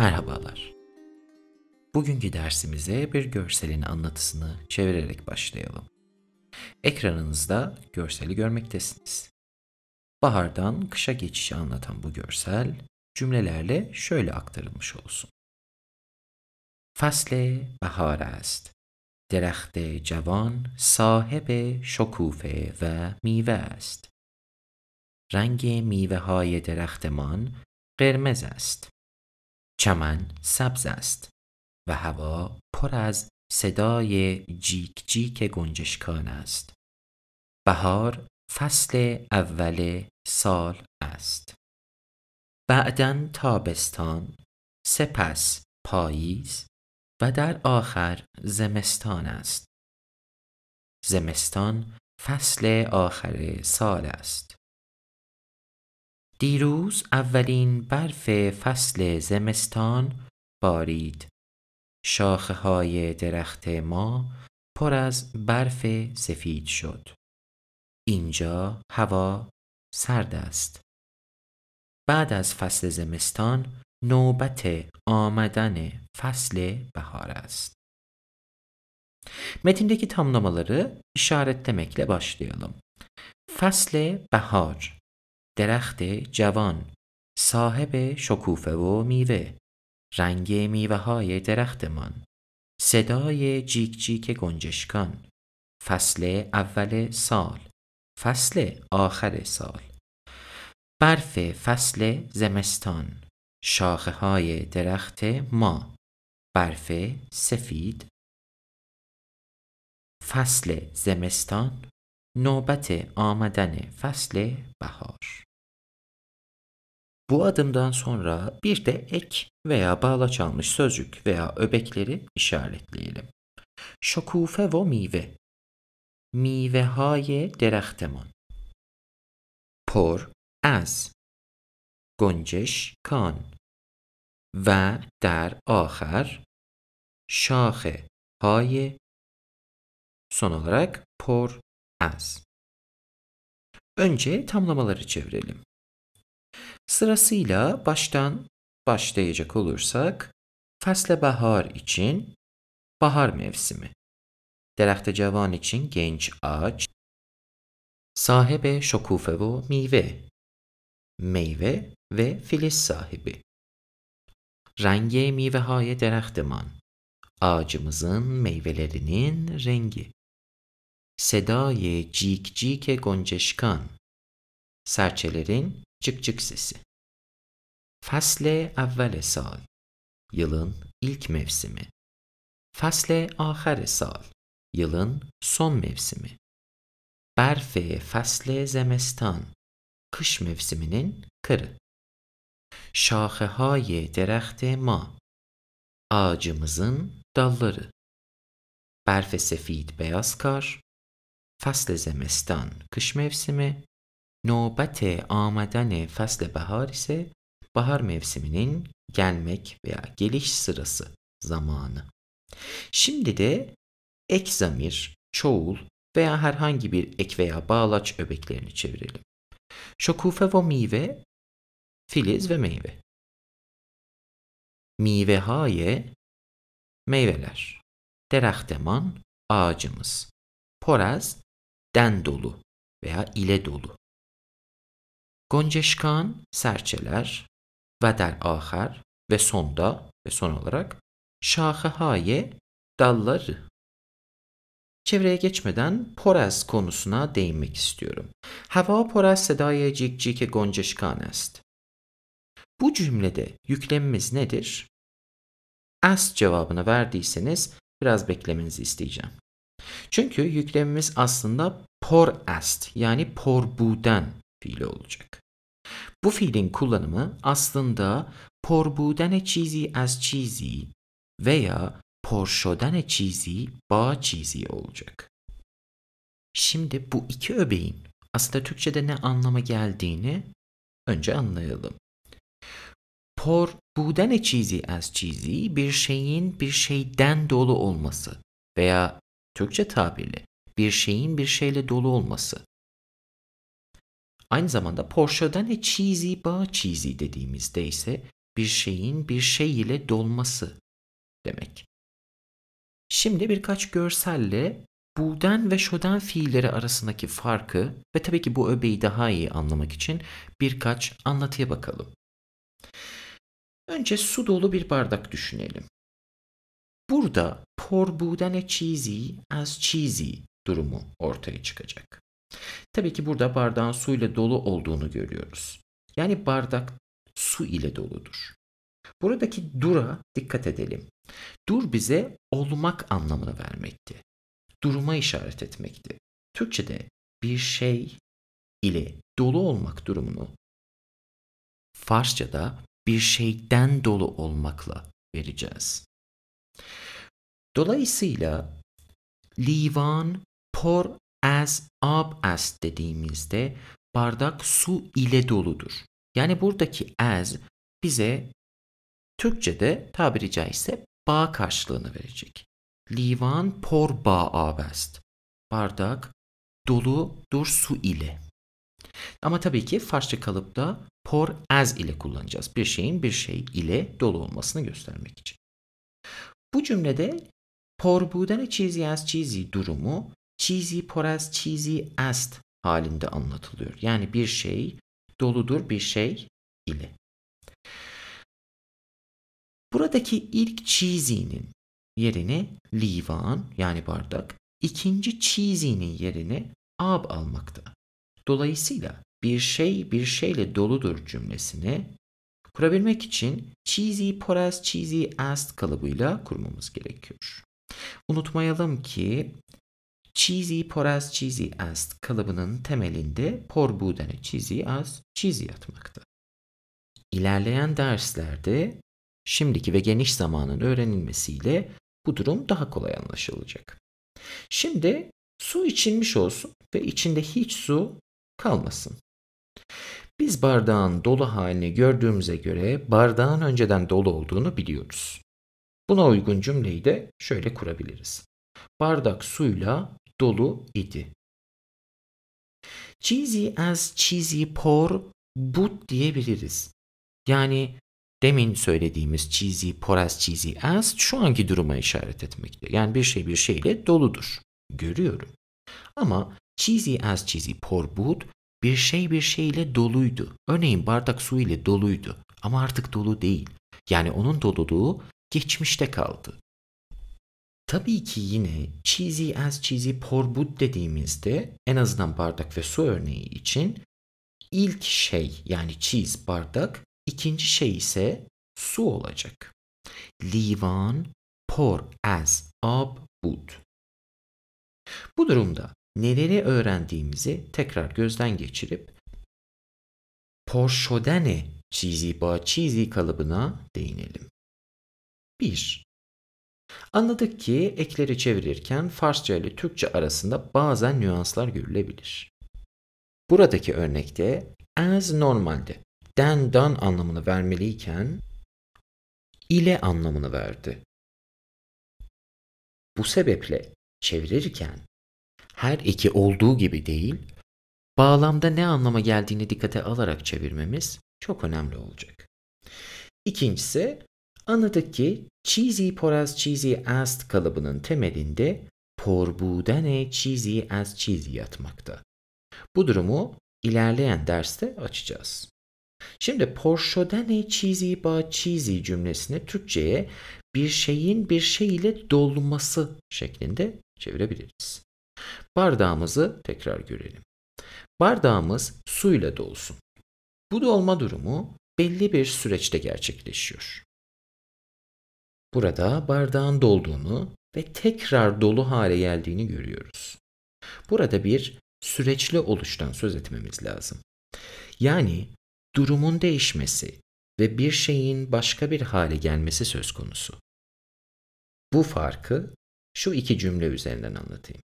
Merhabalar. Bugünkü dersimize bir görselin anlatısını çevirerek başlayalım. Ekranınızda görseli görmektesiniz. Bahardan kışa geçişi anlatan bu görsel cümlelerle şöyle aktarılmış olsun. Fasle bahar است. درخت جوان صاحب شکوفه و میوه است. رنگ میوه های درختمان قرمز است. چمن سبز است و هوا پر از صدای جیک جیک گنجشکان است. بهار فصل اول سال است. بعدا تابستان، سپس پاییز و در آخر زمستان است. زمستان فصل آخر سال است. دیروز اولین برف فصل زمستان بارید. شاخه های درخت ما پر از برف سفید شد. اینجا هوا سرد است. بعد از فصل زمستان نوبت آمدن فصل بهار است. Metindeki اشارت دمکله başlayalım. فصل بهار. درخت جوان صاحب شکوفه و میوه رنگ میوه های درختمان صدای جیک جیک گنجشکان فصل اول سال فصل آخر سال برف فصل زمستان شاخه های درخت ما برف سفید فصل زمستان نوبت آمدن فصل بهار Bu adımdan sonra bir de ek veya bağlaç almış sözcük veya öbekleri işaretleyelim. Şokufe ve mive. Mive haye derehteman. Por az. گنجش kan ve der آخر شاخه های son olarak por az. Önce tamlamaları çevirelim. Sırasıyla baştan başlayacak olursak fasle bahar için bahar mevsimi. Deraxte cavan için genç ağaç. Sahibe şokufe ve meyve. Meyve ve filiz sahibi. Rengi meyve haye derakteman. Ağacımızın meyvelerinin rengi. Sedaye cik cike gonceşkan. Serçelerin Çık çık sesi. Fasle avval sal. Yılın ilk mevsimi. Fasle ahar sal. Yılın son mevsimi. Berfe fasle zemestan. Kış mevsiminin kırı. Şahe haye derakte ma. Ağacımızın dalları. Berfe sefid beyaz kar. Fasle zemestan kış mevsimi. Nöbet amadane fasle bahar ise bahar mevsiminin gelmek veya geliş sırası zamanı. Şimdi de ek zamir, çoğul veya herhangi bir ek veya bağlaç öbeklerini çevirelim. Şokufe ve mive, filiz ve meyve. Mive haye, meyveler. Derahteman, ağacımız. Poraz, den dolu veya ile dolu. Gonceşkan serçeler ve der ahar ve sonda ve son olarak şahahaye dalları. Çevreye geçmeden Poraz konusuna değinmek istiyorum. Hava Poraz sedaya cikcike gonceşkan est. Bu cümlede yüklemimiz nedir? As cevabını verdiyseniz biraz beklemenizi isteyeceğim. Çünkü yüklemimiz aslında por est yani por buden fiili olacak. Bu fiilin kullanımı aslında porbudene çizi az çizi veya porşodene çizi ba çizi olacak. Şimdi bu iki öbeğin aslında Türkçe'de ne anlama geldiğini önce anlayalım. Por budene çizi az çizi bir şeyin bir şeyden dolu olması veya Türkçe tabirle bir şeyin bir şeyle dolu olması Aynı zamanda Porsche'den cheesy bağ cheesy dediğimizde ise bir şeyin bir şey ile dolması demek. Şimdi birkaç görselle Bu'den ve şöden fiilleri arasındaki farkı ve tabii ki bu öbeği daha iyi anlamak için birkaç anlatıya bakalım. Önce su dolu bir bardak düşünelim. Burada por e cheesy as cheesy durumu ortaya çıkacak. Tabii ki burada bardağın su ile dolu olduğunu görüyoruz. Yani bardak su ile doludur. Buradaki dura dikkat edelim. Dur bize olmak anlamını vermekti. Duruma işaret etmekti. Türkçe'de bir şey ile dolu olmak durumunu Farsça'da bir şeyden dolu olmakla vereceğiz. Dolayısıyla livan por as up as dediğimizde bardak su ile doludur. Yani buradaki as bize Türkçe'de tabiri caizse bağ karşılığını verecek. Livan por ba abest. Bardak doludur su ile. Ama tabii ki Farsça kalıpta por as ile kullanacağız. Bir şeyin bir şey ile dolu olmasını göstermek için. Bu cümlede por budene çizi as çizi durumu Cheesy por as cheesy ast halinde anlatılıyor. Yani bir şey doludur bir şey ile. Buradaki ilk cheesy'nin yerine livan yani bardak, ikinci cheesy'nin yerine ab almakta. Dolayısıyla bir şey bir şeyle doludur cümlesini kurabilmek için cheesy poras cheesy ast kalıbıyla kurmamız gerekiyor. Unutmayalım ki چیزی پر از چیزی است kalıbının temelinde por buğdene çizi az çizi yatmakta. İlerleyen derslerde şimdiki ve geniş zamanın öğrenilmesiyle bu durum daha kolay anlaşılacak. Şimdi su içilmiş olsun ve içinde hiç su kalmasın. Biz bardağın dolu halini gördüğümüze göre bardağın önceden dolu olduğunu biliyoruz. Buna uygun cümleyi de şöyle kurabiliriz. Bardak suyla dolu idi. Cheesy as cheesy por but diyebiliriz. Yani demin söylediğimiz cheesy por as cheesy as şu anki duruma işaret etmekte. Yani bir şey bir şeyle doludur. Görüyorum. Ama cheesy as cheesy por but bir şey bir şeyle doluydu. Örneğin bardak su ile doluydu ama artık dolu değil. Yani onun doluluğu geçmişte kaldı. Tabii ki yine cheesy as cheesy porbut dediğimizde en azından bardak ve su örneği için ilk şey yani cheese bardak, ikinci şey ise su olacak. Livan por as abut. Bu durumda neleri öğrendiğimizi tekrar gözden geçirip porşodene cheesy ba cheesy kalıbına değinelim. 1. Anladık ki ekleri çevirirken Farsça ile Türkçe arasında bazen nüanslar görülebilir. Buradaki örnekte as normalde den dan anlamını vermeliyken ile anlamını verdi. Bu sebeple çevirirken her iki olduğu gibi değil, bağlamda ne anlama geldiğini dikkate alarak çevirmemiz çok önemli olacak. İkincisi Anladık ki cheesy poraz cheesy ast kalıbının temelinde porbudene cheesy as cheesy yatmakta. Bu durumu ilerleyen derste açacağız. Şimdi porşodene cheesy ba cheesy cümlesini Türkçe'ye bir şeyin bir şey ile dolması şeklinde çevirebiliriz. Bardağımızı tekrar görelim. Bardağımız suyla dolsun. Bu dolma durumu belli bir süreçte gerçekleşiyor. Burada bardağın dolduğunu ve tekrar dolu hale geldiğini görüyoruz. Burada bir süreçli oluştan söz etmemiz lazım. Yani durumun değişmesi ve bir şeyin başka bir hale gelmesi söz konusu. Bu farkı şu iki cümle üzerinden anlatayım.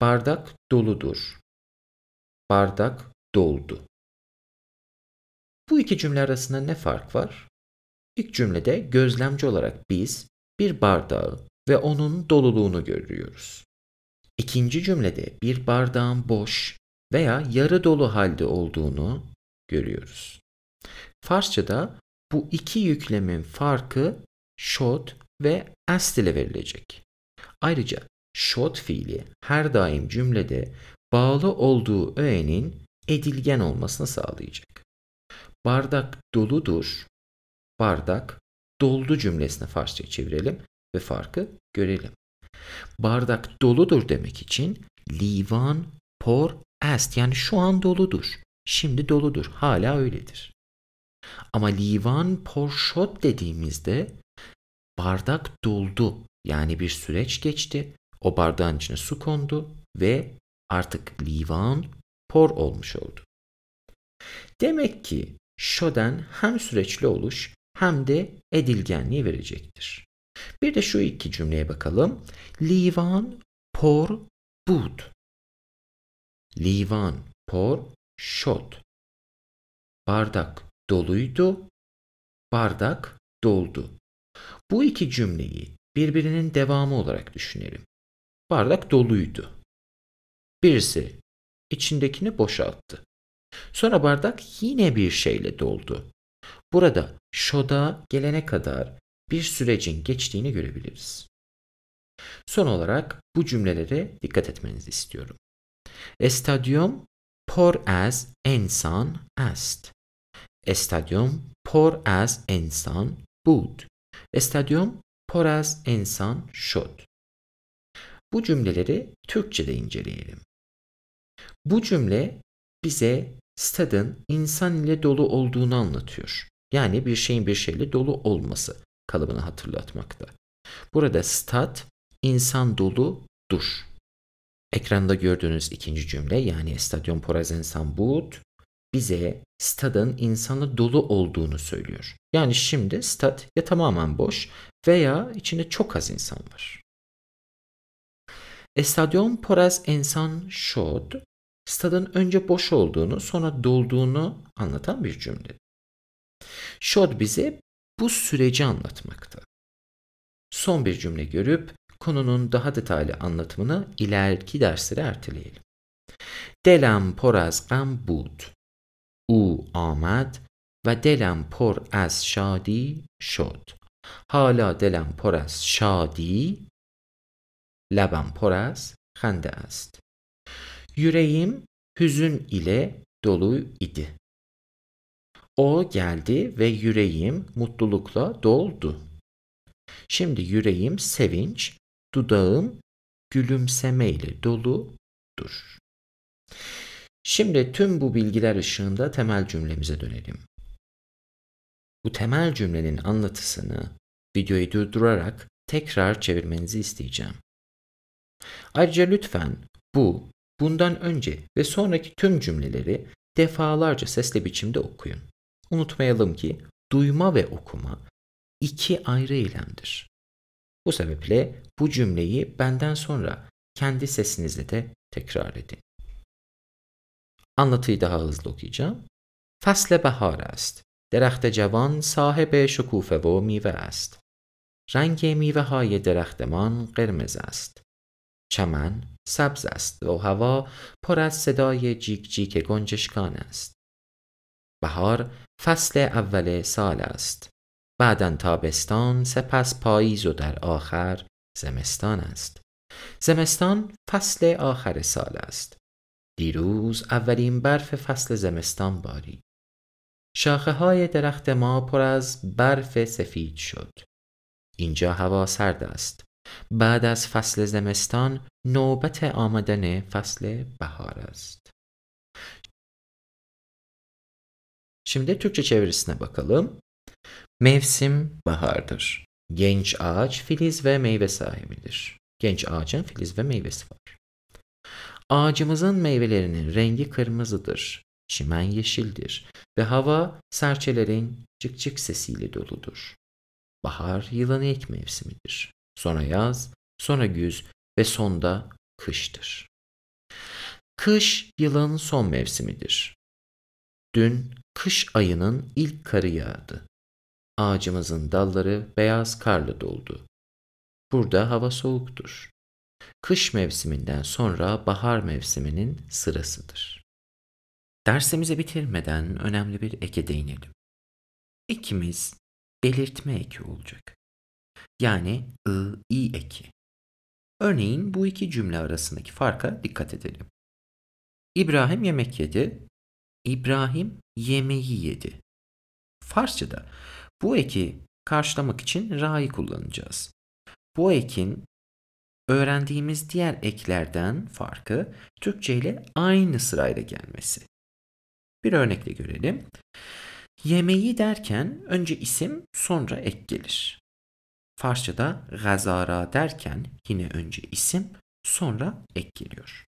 Bardak doludur. Bardak doldu. Bu iki cümle arasında ne fark var? İlk cümlede gözlemci olarak biz bir bardağı ve onun doluluğunu görüyoruz. İkinci cümlede bir bardağın boş veya yarı dolu halde olduğunu görüyoruz. Farsçada bu iki yüklemin farkı şot ve est ile verilecek. Ayrıca şot fiili her daim cümlede bağlı olduğu öğenin edilgen olmasını sağlayacak. Bardak doludur bardak doldu cümlesini Farsça'ya çevirelim ve farkı görelim. Bardak doludur demek için livan por est yani şu an doludur. Şimdi doludur. Hala öyledir. Ama livan por shot dediğimizde bardak doldu. Yani bir süreç geçti. O bardağın içine su kondu ve artık livan por olmuş oldu. Demek ki şoden hem süreçli oluş hem de edilgenliği verecektir. Bir de şu iki cümleye bakalım. Livan por bud. Livan por shot." Bardak doluydu. Bardak doldu. Bu iki cümleyi birbirinin devamı olarak düşünelim. Bardak doluydu. Birisi içindekini boşalttı. Sonra bardak yine bir şeyle doldu. Burada şoda gelene kadar bir sürecin geçtiğini görebiliriz. Son olarak bu cümlelere dikkat etmenizi istiyorum. Estadyum por as insan est. Estadyum por as insan bud. Estadyum por as insan şod. Bu cümleleri Türkçe'de inceleyelim. Bu cümle bize stadın insan ile dolu olduğunu anlatıyor. Yani bir şeyin bir şeyle dolu olması kalıbını hatırlatmakta. Burada stat insan dolu dur. Ekranda gördüğünüz ikinci cümle yani Stadion Porazensan but bize stadın insanla dolu olduğunu söylüyor. Yani şimdi stad ya tamamen boş veya içinde çok az insan var. Estadyon Poraz insan Şod, stadın önce boş olduğunu sonra dolduğunu anlatan bir cümle. Şod bize bu süreci anlatmakta. Son bir cümle görüp konunun daha detaylı anlatımını ileriki derslere erteleyelim. Delam por az gam bud. U amad ve delam por az şadi şod. حالا delam por az şadi, لبم por az خنده ast. Yüreğim hüzün ile dolu idi. O geldi ve yüreğim mutlulukla doldu. Şimdi yüreğim sevinç, dudağım gülümsemeyle doludur. Şimdi tüm bu bilgiler ışığında temel cümlemize dönelim. Bu temel cümlenin anlatısını videoyu durdurarak tekrar çevirmenizi isteyeceğim. Ayrıca lütfen bu, bundan önce ve sonraki tüm cümleleri defalarca sesli biçimde okuyun. Unutmayalım ki duyma ve okuma iki ayrı eylemdir. Bu sebeple bu cümleyi benden sonra kendi sesinizle de tekrar edin. Anlatıyı daha hızlı okuyacağım. فصل بهار است. درخت جوان صاحب شکوفه و میوه است. رنگ میوه های درختمان قرمز است. چمن سبز است و هوا پر از صدای جیک جیک گنجشکان است. بهار فصل اول سال است بعدا تابستان سپس پاییز و در آخر زمستان است زمستان فصل آخر سال است دیروز اولین برف فصل زمستان باری شاخه های درخت ما پر از برف سفید شد اینجا هوا سرد است بعد از فصل زمستان نوبت آمدن فصل بهار است Şimdi Türkçe çevirisine bakalım. Mevsim bahardır. Genç ağaç filiz ve meyve sahibidir. Genç ağacın filiz ve meyvesi var. Ağacımızın meyvelerinin rengi kırmızıdır. Çimen yeşildir ve hava serçelerin cık cık sesiyle doludur. Bahar yılan ek mevsimidir. Sonra yaz, sonra güz ve sonda kıştır. Kış yılın son mevsimidir. Dün Kış ayının ilk karı yağdı. Ağacımızın dalları beyaz karla doldu. Burada hava soğuktur. Kış mevsiminden sonra bahar mevsiminin sırasıdır. Dersimizi bitirmeden önemli bir eke değinelim. Ekimiz belirtme eki olacak. Yani ı, i eki. Örneğin bu iki cümle arasındaki farka dikkat edelim. İbrahim yemek yedi, İbrahim yemeği yedi. Farsçada bu eki karşılamak için ra'yı kullanacağız. Bu ekin öğrendiğimiz diğer eklerden farkı Türkçe ile aynı sırayla gelmesi. Bir örnekle görelim. Yemeği derken önce isim sonra ek gelir. Farsçada gazara derken yine önce isim sonra ek geliyor.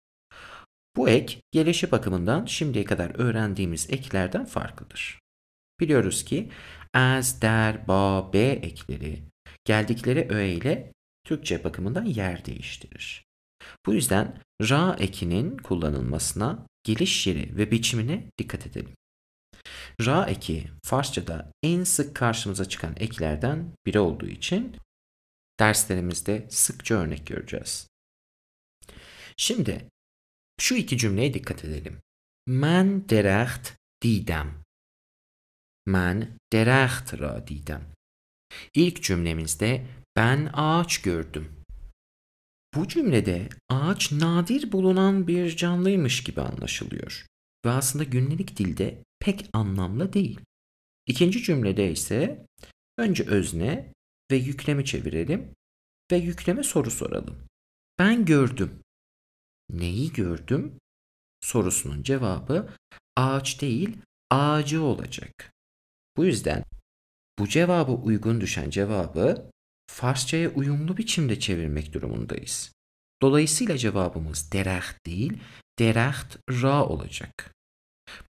Bu ek gelişi bakımından şimdiye kadar öğrendiğimiz eklerden farklıdır. Biliyoruz ki as, der, ba, be ekleri geldikleri öğe ile Türkçe bakımından yer değiştirir. Bu yüzden ra ekinin kullanılmasına, geliş yeri ve biçimine dikkat edelim. Ra eki Farsça'da en sık karşımıza çıkan eklerden biri olduğu için derslerimizde sıkça örnek göreceğiz. Şimdi şu iki cümleye dikkat edelim. من درخت دیدم. من درخت را دیدم. İlk cümlemizde ben ağaç gördüm. Bu cümlede ağaç nadir bulunan bir canlıymış gibi anlaşılıyor ve aslında günlük dilde pek anlamlı değil. İkinci cümlede ise önce özne ve yüklemi çevirelim ve yükleme soru soralım. Ben gördüm neyi gördüm sorusunun cevabı ağaç değil ağacı olacak. Bu yüzden bu cevabı uygun düşen cevabı Farsçaya uyumlu biçimde çevirmek durumundayız. Dolayısıyla cevabımız deraht değil, deraht ra olacak.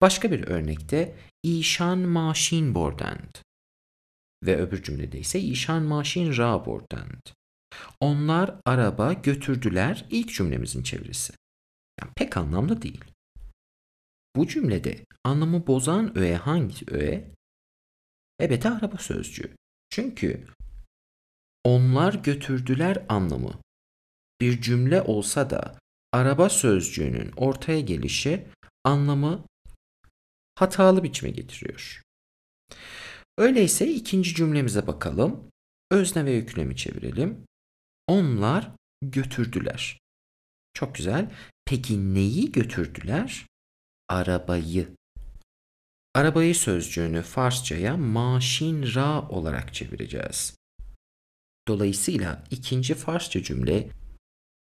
Başka bir örnekte işan maşin bordand ve öbür cümlede ise işan maşin ra bordand. Onlar araba götürdüler ilk cümlemizin çevirisi. Yani pek anlamlı değil. Bu cümlede anlamı bozan öğe hangi öğe? Elbette araba sözcüğü. Çünkü onlar götürdüler anlamı bir cümle olsa da araba sözcüğünün ortaya gelişi anlamı hatalı biçime getiriyor. Öyleyse ikinci cümlemize bakalım. Özne ve yüklemi çevirelim onlar götürdüler. Çok güzel. Peki neyi götürdüler? Arabayı. Arabayı sözcüğünü Farsçaya maşin ra olarak çevireceğiz. Dolayısıyla ikinci Farsça cümle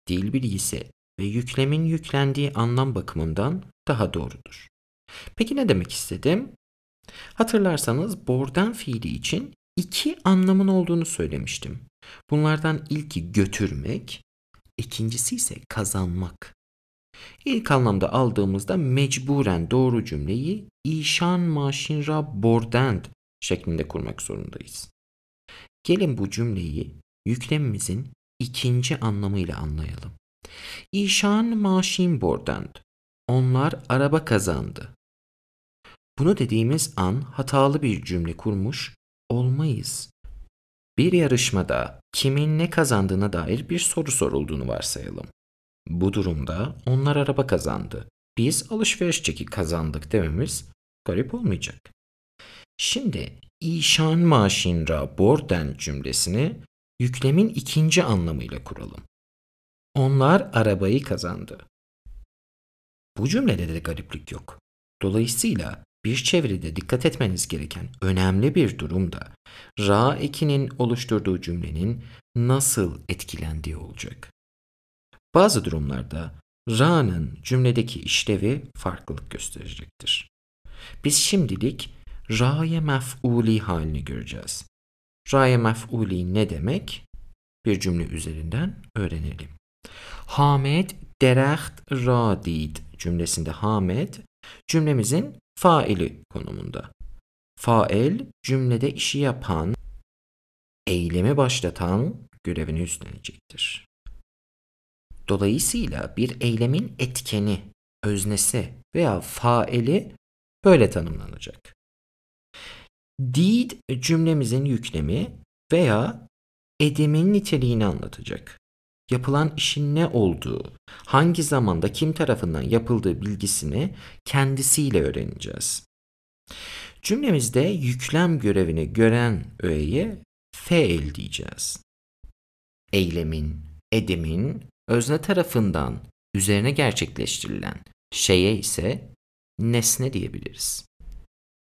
dil bilgisi ve yüklemin yüklendiği anlam bakımından daha doğrudur. Peki ne demek istedim? Hatırlarsanız bordan fiili için iki anlamın olduğunu söylemiştim. Bunlardan ilki götürmek, ikincisi ise kazanmak. İlk anlamda aldığımızda mecburen doğru cümleyi işan maşinra ra bordend şeklinde kurmak zorundayız. Gelin bu cümleyi yüklemimizin ikinci anlamıyla anlayalım. İşan maşin bordend. Onlar araba kazandı. Bunu dediğimiz an hatalı bir cümle kurmuş olmayız. Bir yarışmada kimin ne kazandığına dair bir soru sorulduğunu varsayalım. Bu durumda onlar araba kazandı. Biz alışveriş çeki kazandık dememiz garip olmayacak. Şimdi işan maşinra borden cümlesini yüklemin ikinci anlamıyla kuralım. Onlar arabayı kazandı. Bu cümlede de gariplik yok. Dolayısıyla bir çevrede dikkat etmeniz gereken önemli bir durum da ra ekinin oluşturduğu cümlenin nasıl etkilendiği olacak. Bazı durumlarda ra'nın cümledeki işlevi farklılık gösterecektir. Biz şimdilik ra'ye mef'uli halini göreceğiz. Ra'ye mef'uli ne demek? Bir cümle üzerinden öğrenelim. Hamed derecht ra did cümlesinde Hamed cümlemizin faili konumunda. Fail cümlede işi yapan, eylemi başlatan görevini üstlenecektir. Dolayısıyla bir eylemin etkeni, öznesi veya faili böyle tanımlanacak. Deed cümlemizin yüklemi veya edimin niteliğini anlatacak. Yapılan işin ne olduğu, hangi zamanda kim tarafından yapıldığı bilgisini kendisiyle öğreneceğiz. Cümlemizde yüklem görevini gören öğeye fail diyeceğiz. Eylemin, edimin özne tarafından üzerine gerçekleştirilen şeye ise nesne diyebiliriz.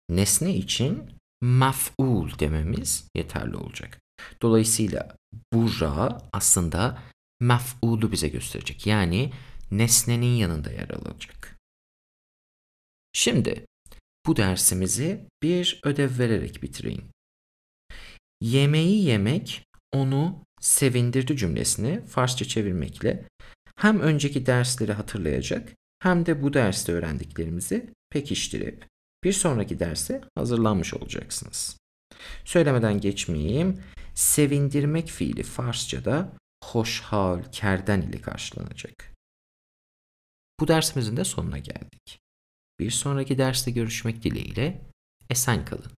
Nesne için maf'ul dememiz yeterli olacak. Dolayısıyla bura aslında maf'ulu bize gösterecek. Yani nesnenin yanında yer alacak. Şimdi bu dersimizi bir ödev vererek bitireyim. Yemeği yemek onu sevindirdi cümlesini Farsça çevirmekle hem önceki dersleri hatırlayacak hem de bu derste öğrendiklerimizi pekiştirip bir sonraki derse hazırlanmış olacaksınız. Söylemeden geçmeyeyim. Sevindirmek fiili Farsça'da hoşhal, kerden ile karşılanacak. Bu dersimizin de sonuna geldik. Bir sonraki derste görüşmek dileğiyle esen kalın.